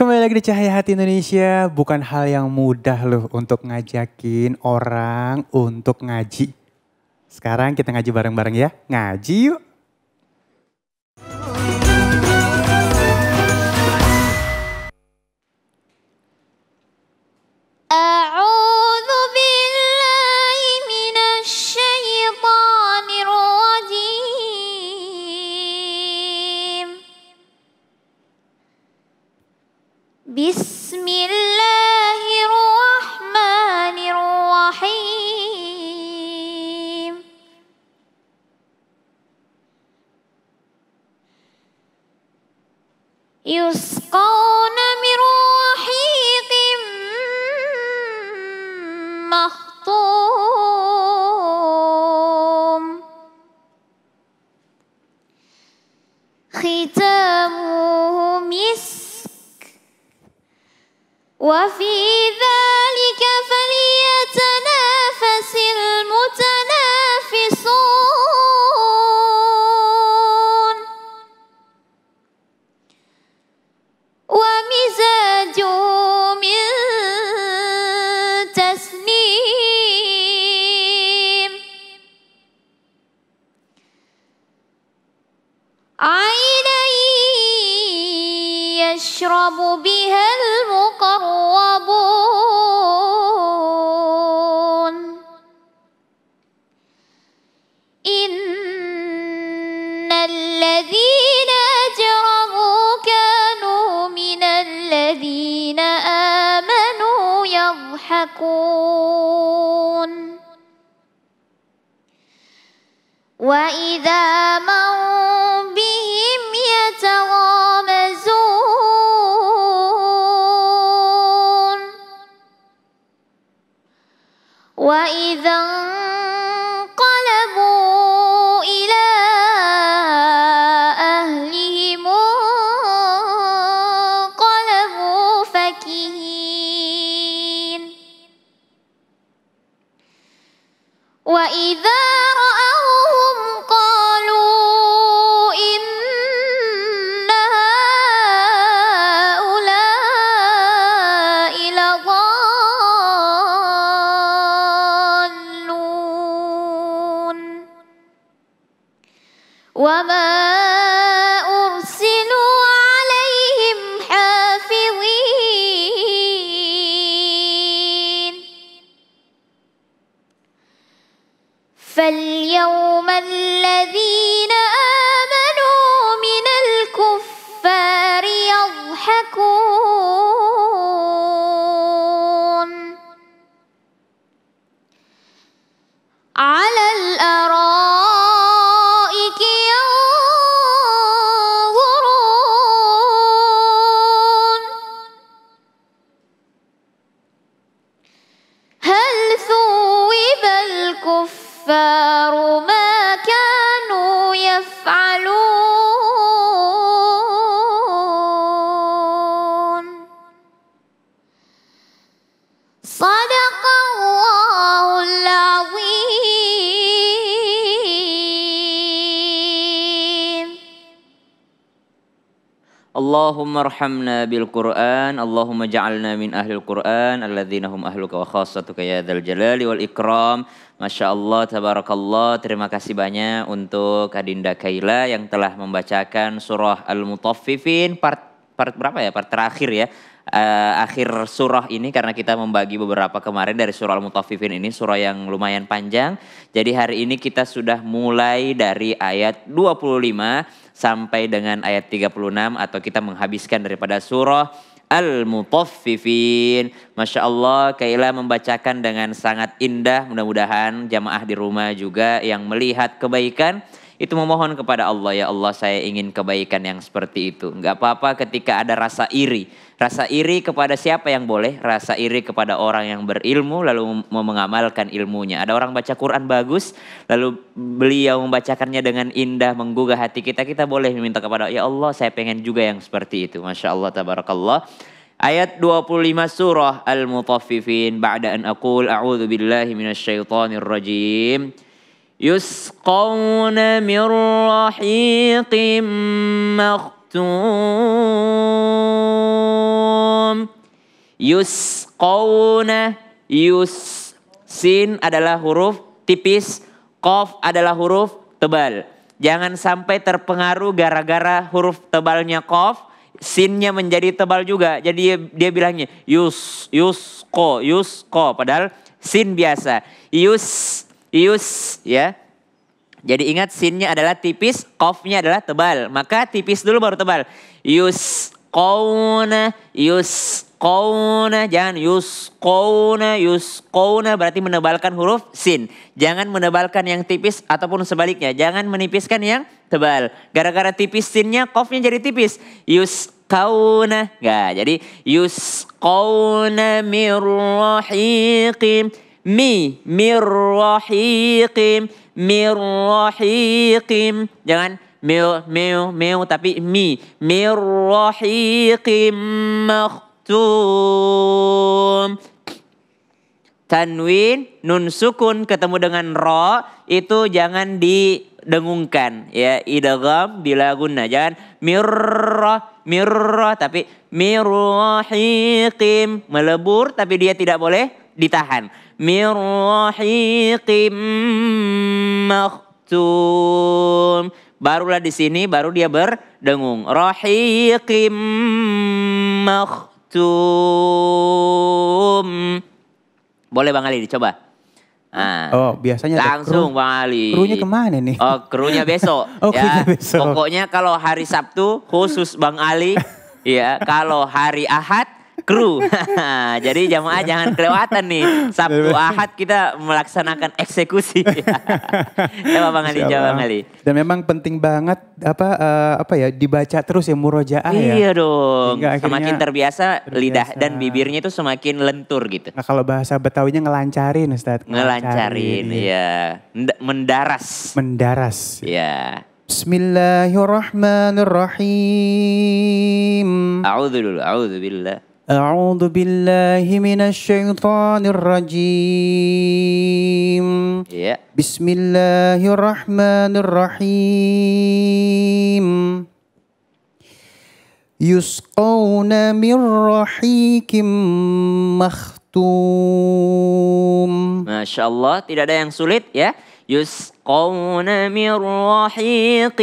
Kembali lagi di Cahaya Hati Indonesia, bukan hal yang mudah loh untuk ngajakin orang untuk ngaji. Sekarang kita ngaji bareng-bareng ya, ngaji yuk. e os تشرب بها Allahumma arhamna bil Qur'an, Allahumma ja'alna min ahlil Qur'an alladzina hum ahluka wa khassatuka ya dzal jalali wal ikram. Masya Allah, tabarakallah. Terima kasih banyak untuk Adinda Kaila yang telah membacakan surah Al-Mutaffifin part part berapa ya? Part terakhir ya uh, akhir surah ini karena kita membagi beberapa kemarin dari surah Al-Mutaffifin ini surah yang lumayan panjang. Jadi hari ini kita sudah mulai dari ayat 25 sampai dengan ayat 36 atau kita menghabiskan daripada surah Al-Mutaffifin. Masya Allah, Kaila membacakan dengan sangat indah. Mudah-mudahan jamaah di rumah juga yang melihat kebaikan itu memohon kepada Allah ya Allah saya ingin kebaikan yang seperti itu. Enggak apa-apa ketika ada rasa iri. Rasa iri kepada siapa yang boleh? Rasa iri kepada orang yang berilmu lalu mau mengamalkan ilmunya. Ada orang baca Quran bagus lalu beliau membacakannya dengan indah menggugah hati kita. Kita boleh meminta kepada ya Allah saya pengen juga yang seperti itu. Masya Allah tabarakallah. Ayat 25 surah Al-Mutaffifin ba'da an aqul a'udzu billahi minasyaitonir rajim. يسقون من رحيق مختوم يسقون yus sin adalah huruf tipis kof adalah huruf tebal jangan sampai terpengaruh gara-gara huruf tebalnya kof sinnya menjadi tebal juga jadi dia, dia bilangnya yus yus ko yus ko padahal sin biasa yus Ius ya. Jadi ingat sinnya adalah tipis, kofnya adalah tebal. Maka tipis dulu baru tebal. Yus kouna, yus kouna, jangan yus kouna, yus kouna berarti menebalkan huruf sin. Jangan menebalkan yang tipis ataupun sebaliknya. Jangan menipiskan yang tebal. Gara-gara tipis sinnya, kofnya jadi tipis. Yus kouna, nggak. Jadi yus kouna mirrohiqim mi mirrahiqim mirrahiqim jangan mil mil mil tapi mi mirrahiqim maktum tanwin nun sukun ketemu dengan ro itu jangan didengungkan ya idgham bila guna jangan mirra mirra tapi mirrahiqim melebur tapi dia tidak boleh ditahan من رحيق مختوم barulah di sini baru dia berdengung rahiqim makhtum boleh Bang Ali dicoba nah, oh biasanya langsung Bang Ali krunya kemana nih oh krunya besok oh, ya besok. pokoknya kalau hari Sabtu khusus Bang Ali ya kalau hari Ahad kru. Jadi jamaah jangan kelewatan nih. Sabtu iya, iya. Ahad kita melaksanakan eksekusi. Coba ya, Bang Ali, jawab Bang Ali. Dan memang penting banget apa eh, apa ya dibaca terus ya murojaah ya. Iya dong. Semakin terbiasa, lidah dan bibirnya itu semakin lentur gitu. Nah, kalau bahasa Betawinya ngelancarin Ustaz. Ngelancarin, iya. Mendaras. Mendaras. Iya. Bismillahirrahmanirrahim. A'udzu dulu, billah. أعوذ بالله من الشيطان الرجيم yeah. بسم الله الرحمن الرحيم يسقون من رحيق مختوم ما شاء الله tidak ada yang sulit ya يسقون من رحيق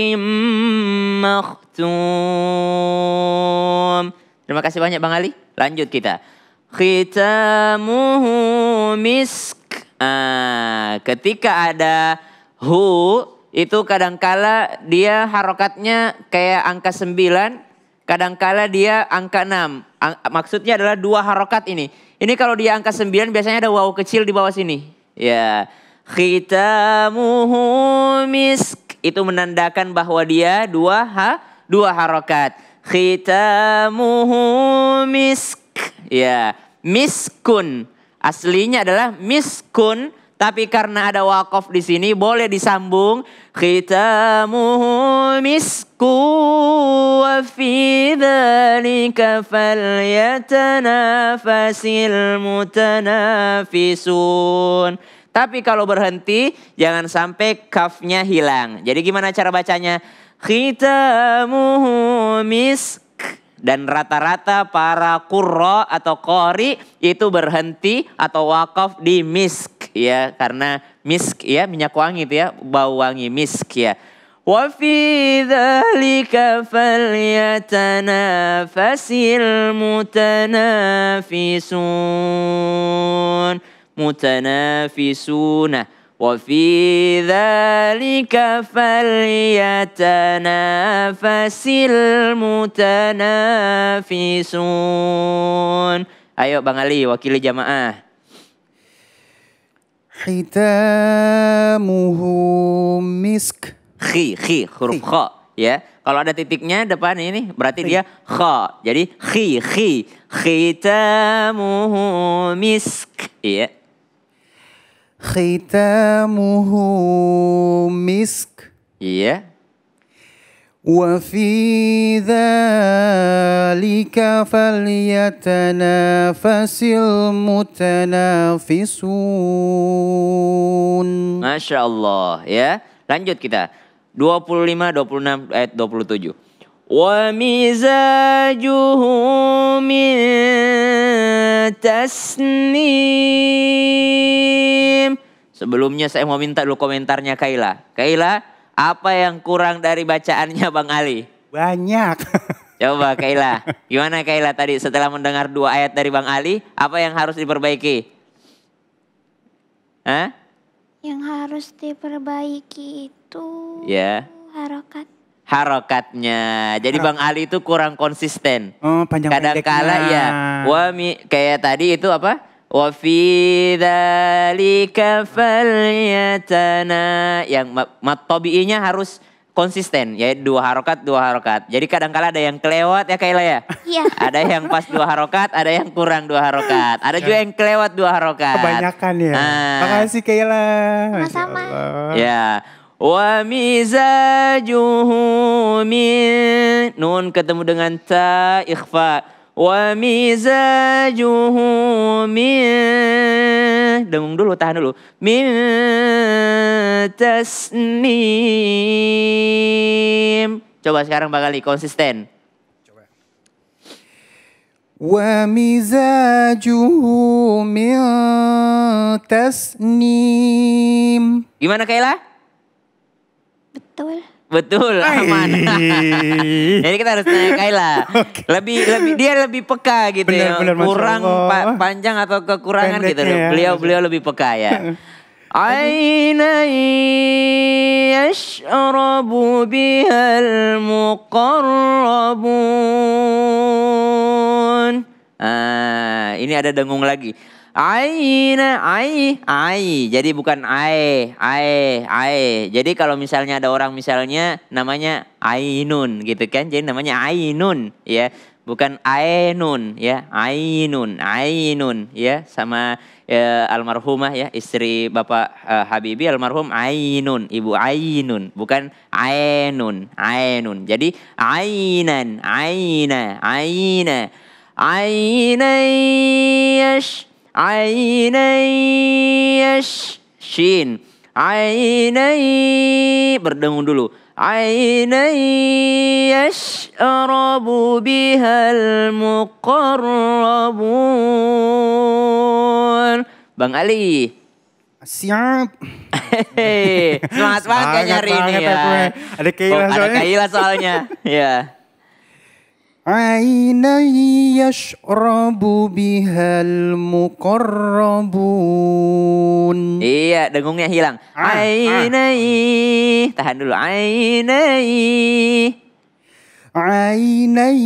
مختوم Terima kasih banyak Bang Ali. Lanjut kita. Khitamuhu misk. Ah, ketika ada hu itu kadangkala dia harokatnya kayak angka 9, kadangkala dia angka 6. maksudnya adalah dua harokat ini. Ini kalau dia angka 9 biasanya ada wow kecil di bawah sini. Ya. Khitamuhu misk. Itu menandakan bahwa dia dua ha, dua harokat khitamuhu misk. Ya, miskun. Aslinya adalah miskun, tapi karena ada wakaf di sini boleh disambung khitamuhu misku wa fi dzalika falyatanafasil mutanafisun. Tapi kalau berhenti jangan sampai kafnya hilang. Jadi gimana cara bacanya? khitamuhu misk dan rata-rata para kurro atau kori itu berhenti atau wakaf di misk ya karena misk ya minyak wangi itu ya bau wangi misk ya wa fi dzalika falyatanafasil mutanafisun mutanafisuna وفي ذلك فليتنافس المتنافسون Ayo Bang Ali, wakili jamaah. Hitamuhu misk. Khi, khi, huruf kha. Ya, kalau ada titiknya depan ini berarti khi. dia kha. Jadi khi, khi. Hitamuhu misk. Iya khitamuhu misk. Iya. Wa fi dzalika falyatanafasil mutanafisun. Masya Allah ya. Lanjut kita. 25, 26, ayat 27. ومزاجه من تسنيم Sebelumnya saya mau minta dulu komentarnya Kaila. Kaila, apa yang kurang dari bacaannya Bang Ali? Banyak. Coba Kaila, gimana Kaila tadi setelah mendengar dua ayat dari Bang Ali, apa yang harus diperbaiki? Hah? Yang harus diperbaiki itu ya. Yeah. harokat harokatnya. Jadi Bang Ali itu kurang konsisten. Oh, panjang Kadangkala ya. Wami kayak tadi itu apa? Wa fi dzalika falyatana yang mat harus konsisten ya dua harokat dua harokat jadi kadang kala ada yang kelewat ya Kayla ya iya ada yang pas dua harokat ada yang kurang dua harokat ada juga yang kelewat dua harokat kebanyakan ya nah. makasih Kayla sama-sama ya Wamizajuhu min Nun ketemu dengan ta ikhfa Wamizajuhu min Dengung dulu, tahan dulu Min tasnim Coba sekarang Bang Ali, konsisten Coba Wamizajuhu min tasnim Gimana Kaila Betul. Betul, aman. Jadi kita harus tanya Kaila. Okay. Lebih lebih dia lebih peka gitu bener, ya. Bener, Kurang pa panjang atau kekurangan gitu. Ya, beliau beliau lebih peka ya. Aina يشرب bihal muqarrabun Ah, ini ada dengung lagi. Aina, ai, ai. Jadi bukan ae, ae, ae. Jadi kalau misalnya ada orang misalnya namanya Ainun gitu kan. Jadi namanya Ainun ya. Bukan Ainun ya. Ainun, Ainun ya. Sama ya, almarhumah ya istri Bapak uh, Habibi almarhum Ainun, Ibu Ainun, bukan Ainun, Ainun. Jadi Ainan, Aina, Aina. Ainai yash Ainai shin. Ainai berdengung dulu. Ainai yashrabu bihal muqarrabun. Bang Ali. Siap. Semangat banget kayaknya hari ini ya. Eh. Ada Kaila oh, soalnya. Ada Kaila soalnya. ya. عينا يشرب bihal المقربون Iya, dengungnya hilang. Ah, ah. Ainai. Tahan dulu. Ainai. Ainai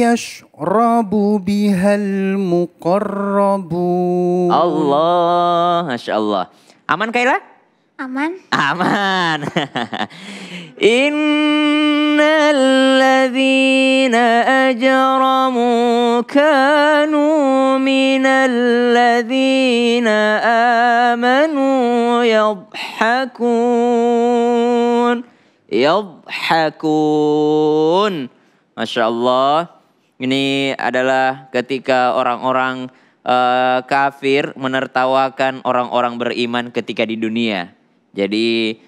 yashrabu bihal muqarrabun. Allah, Masya Allah. Aman kailah. Aman. Aman. Innalladzina ajramu kanu minalladzina amanu yadhakun. Yadhakun. Masya Allah. Ini adalah ketika orang-orang uh, kafir menertawakan orang-orang beriman ketika di dunia jadi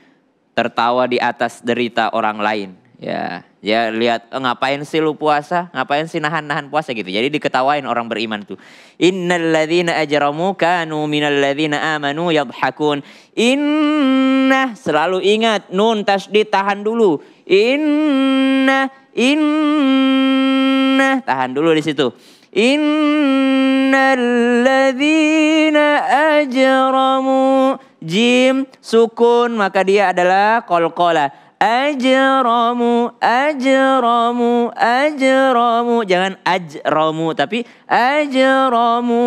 tertawa di atas derita orang lain. Ya, ya lihat oh, ngapain sih lu puasa? Ngapain sih nahan-nahan puasa gitu. Jadi diketawain orang beriman tuh. Innalladzina ajramu kanu minalladzina amanu yadhakun. Inna selalu ingat nun tasdid tahan dulu. Inna inna tahan dulu di situ. Innalladzina ajramu jim sukun maka dia adalah kolkola. Ajramu, ajramu, ajramu. Jangan ajramu tapi ajramu.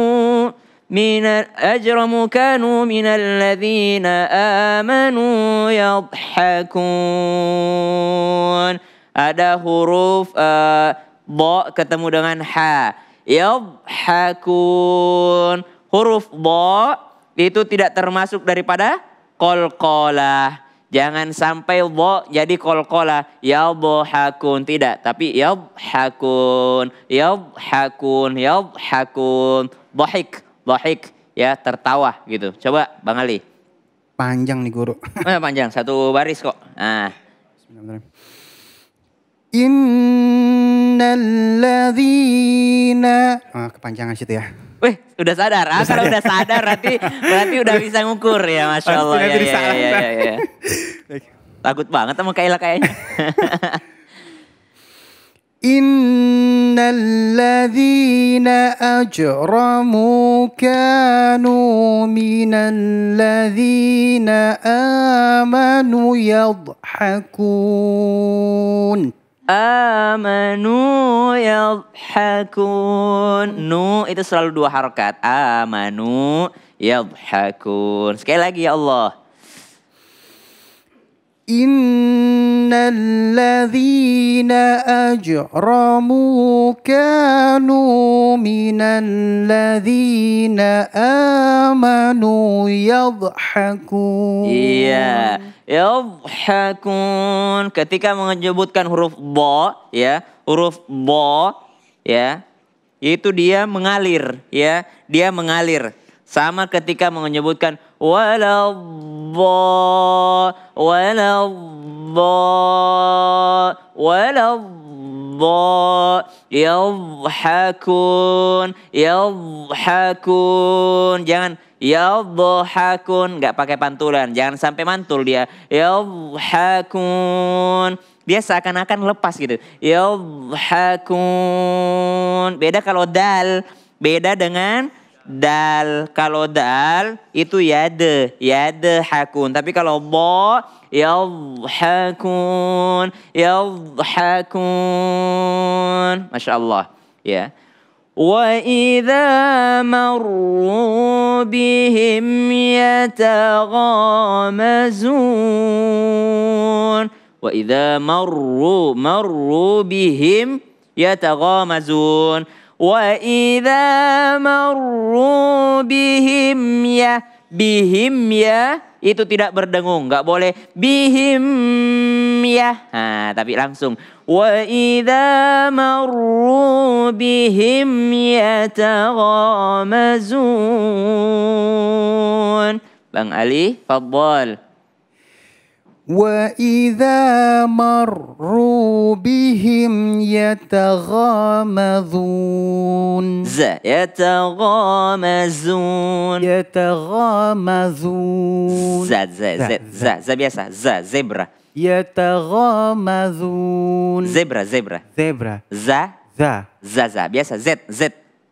Minal الأجرم kanu minal ladhina amanu yadhakun. ada huruf uh, bo ketemu dengan ha yadhakun huruf bo itu tidak termasuk daripada kolkola. Jangan sampai bo jadi kolkola. hakun tidak, tapi hakun ya ya hakun ya hakun bohik bohik ya tertawa gitu. Coba Bang Ali. Panjang nih guru. Eh, panjang, satu baris kok. Nah. Innalladzina ah, kepanjangan situ ya. Wih, udah sadar. Ah, udah kalau sadar. udah sadar berarti berarti udah bisa ngukur ya, masya Allah. Ya, ya, ya, ya, ya, ya. Takut banget sama Kaila kayaknya. Innalladzina ajramu kanu minalladzina amanu yadhakun amanu yadhakun. Nu itu selalu dua harokat. Amanu yadhakun. Sekali lagi ya Allah. إن الذين أجرموا كانوا من الذين آمنوا يضحكون Iya, yadhakun. Ketika menyebutkan huruf bo, ya, huruf bo, ya, yaitu dia mengalir, ya, dia mengalir. Sama ketika menyebutkan ولا الضاء ولا ولا يضحكون يضحكون jangan yadhakun nggak pakai pantulan jangan sampai mantul dia yadhakun dia seakan-akan lepas gitu yadhakun beda kalau dal beda dengan dal. Kalau dal itu yade, yade hakun. Tapi kalau bo yadhakun, yadhakun. Masya Allah. Ya. وإذا مروا بهم يتغامزون وإذا مروا مروا بهم يتغامزون وإذا مروا بهم ya bihim ya itu tidak berdengung nggak boleh bihim ya nah, tapi langsung wa idza marru bihim yataghamazun Bang Ali fadhal وإذا مروا بهم يتغامزون ز يتغامزون يتغامزون ز ز ز ز ز biasa ز زبرة يتغامزون زبرة زبرة زبرة ز ز ز ز biasa ز ز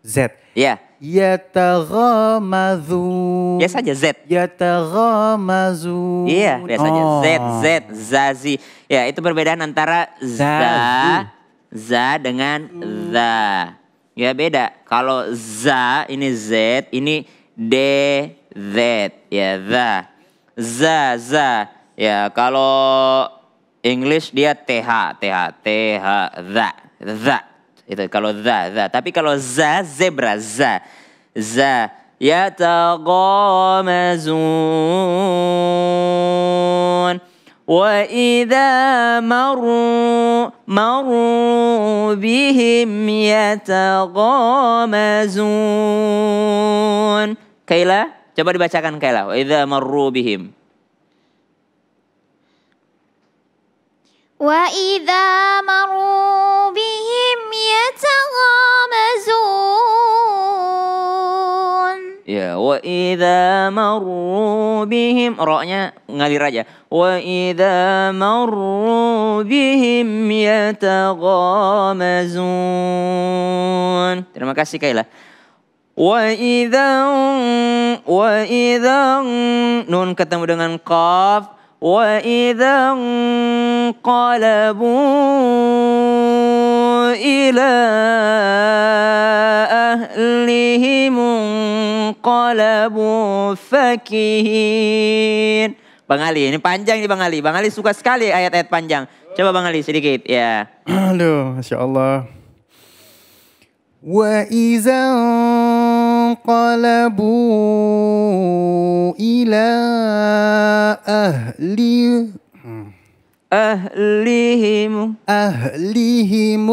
ز yeah Yataghamazun. Biasa aja Z. Yataghamazun. Iya, biasa aja oh. Z, Z, Zazi. Ya, itu perbedaan antara Z, Z dengan za. Ya beda. Kalau Z ini Z, ini D, Z. Ya, Z, Z, Z. Ya, kalau English dia TH, TH, TH, Z, za. Itu kalau za, za. Tapi kalau za, zebra, za. Za. Yatagamazun. Wa idza maru, maru bihim yatagamazun. Kaila, coba dibacakan Kaila. Wa idza maru bihim. wa idza maru bihim يتغامزون ya wa idza marru bihim roknya ngalir aja wa idza marru bihim yataghamazun terima kasih Kaila Wa wa وإذا nun ketemu dengan qaf wa وإذا qalabun إلى أهله munqalabu fakihin. Bang Ali, ini panjang nih Bang Ali. Bang Ali suka sekali ayat-ayat panjang. Coba Bang Ali sedikit ya. Aduh, Masya Allah. Wa iza qalabu ila ahli Ahlihim, ahlihim,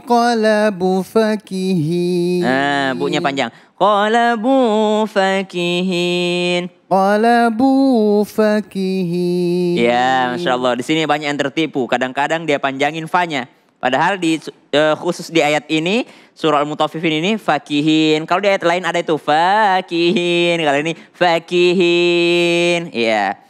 qalabu fakihin Ah, bunyinya panjang. Qalabu fakihin. Qalabu fakihin. Ya, masyaAllah, Di sini banyak yang tertipu. Kadang-kadang dia panjangin fanya. Padahal di uh, khusus di ayat ini surah Al-Mutaffifin ini fakihin. Kalau di ayat lain ada itu fakihin. Kalau ini fakihin. Iya.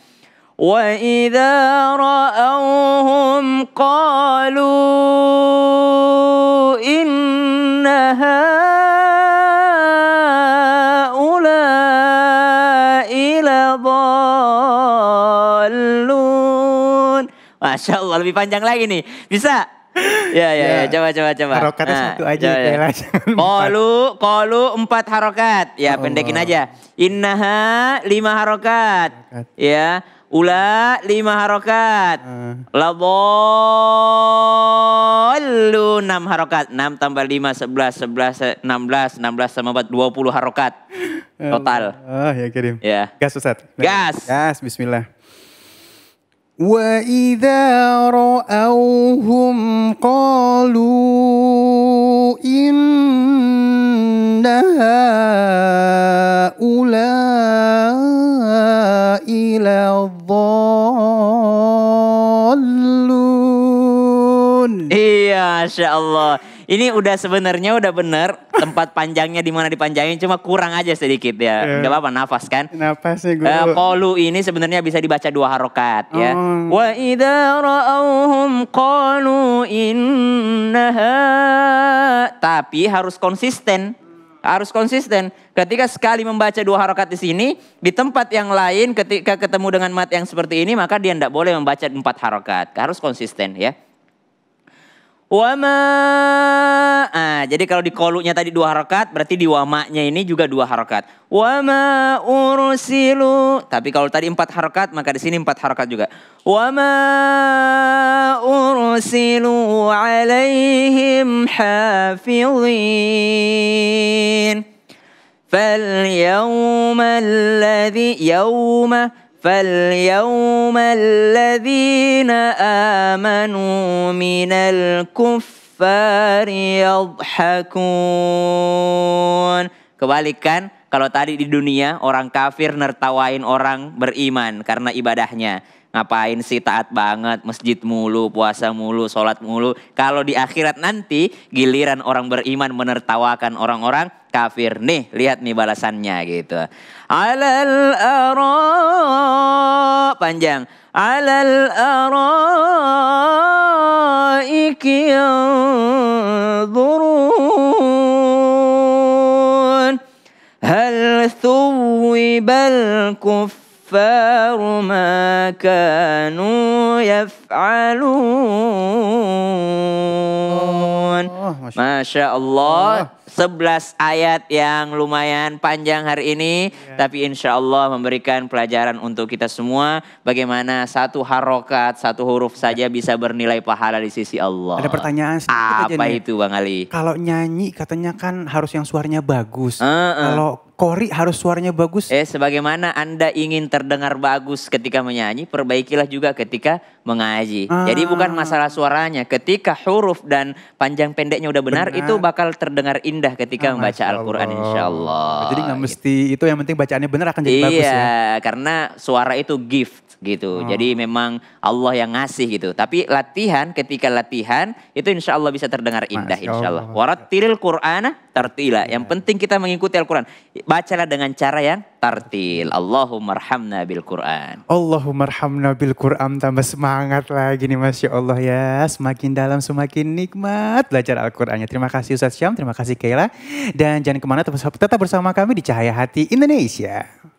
وإذا رأوهم قالوا إن هؤلاء لضالون Masya Allah lebih panjang lagi nih Bisa? ya, ya, ya, ya. coba, coba, coba. Harokatnya nah, satu aja. Coba, ya. Kolu, kolu empat harokat. Ya, oh. pendekin aja. Innaha lima harokat. harokat. Ya. Ula lima harokat. Uh. Eh. lu enam harokat. Enam tambah lima sebelas, sebelas, enam belas, enam belas sama empat, dua puluh harokat. Ya Total. Oh ya kirim. Ya. Gas Ustaz. Gas. Gas, bismillah. Wa idha ra'awhum qalu innaha Masya Allah. Ini udah sebenarnya udah bener tempat panjangnya di mana dipanjangin cuma kurang aja sedikit ya. Yeah. apa-apa nafas kan? Nafasnya eh, gue. Uh, ini sebenarnya bisa dibaca dua harokat ya. Oh. Wa idza ra'awhum qalu inna tapi harus konsisten harus konsisten. Ketika sekali membaca dua harokat di sini, di tempat yang lain ketika ketemu dengan mat yang seperti ini, maka dia tidak boleh membaca empat harokat. Harus konsisten ya. Wama. Ah, jadi kalau di kolunya tadi dua harokat, berarti di wamanya ini juga dua harokat. Wama ursilu. Tapi kalau tadi empat harokat, maka di sini empat harokat juga. Wama ursilu alaihim hafizin. yawma alladhi yawma. فاليوم الذين آمنوا من الكفار يضحكون Kebalikan, kalau tadi di dunia orang kafir nertawain orang beriman karena ibadahnya. Ngapain sih taat banget, masjid mulu, puasa mulu, sholat mulu. Kalau di akhirat nanti giliran orang beriman menertawakan orang-orang kafir. Nih, lihat nih balasannya gitu. Alal ara panjang. Alal araiki yanzurun hal thuwibal kufir الكفار ما كانوا يفعلون oh, Masya, Masya Allah. Allah 11 ayat yang lumayan panjang hari ini yeah. tapi insya Allah memberikan pelajaran untuk kita semua bagaimana satu harokat satu huruf saja iya. bisa bernilai pahala di sisi Allah ada pertanyaan sedikit apa aja nih. itu Bang Ali kalau nyanyi katanya kan harus yang suaranya bagus uh -uh. kalau Kori harus suaranya bagus. Eh, sebagaimana Anda ingin terdengar bagus ketika menyanyi, perbaikilah juga ketika mengaji. Ah. Jadi bukan masalah suaranya. Ketika huruf dan panjang pendeknya udah benar, benar. itu bakal terdengar indah ketika ah, membaca Al-Qur'an insya Allah. Jadi nggak gitu. mesti gitu. itu yang penting bacaannya benar akan jadi iya, bagus ya. Iya, karena suara itu gift gitu. Oh. Jadi memang Allah yang ngasih gitu. Tapi latihan ketika latihan itu insya Allah bisa terdengar indah Masya insya Allah. Warat tiril Qur'ana tartila. Yang iya. penting kita mengikuti Al-Quran. Bacalah dengan cara yang tartil. Allahummarhamna bil Quran. Allahummarhamna bil Quran. Tambah semangat lagi nih Mas Ya Allah ya. Semakin dalam semakin nikmat belajar Al-Qurannya. Terima kasih Ustaz Syam, terima kasih Kayla. Dan jangan kemana tetap bersama kami di Cahaya Hati Indonesia.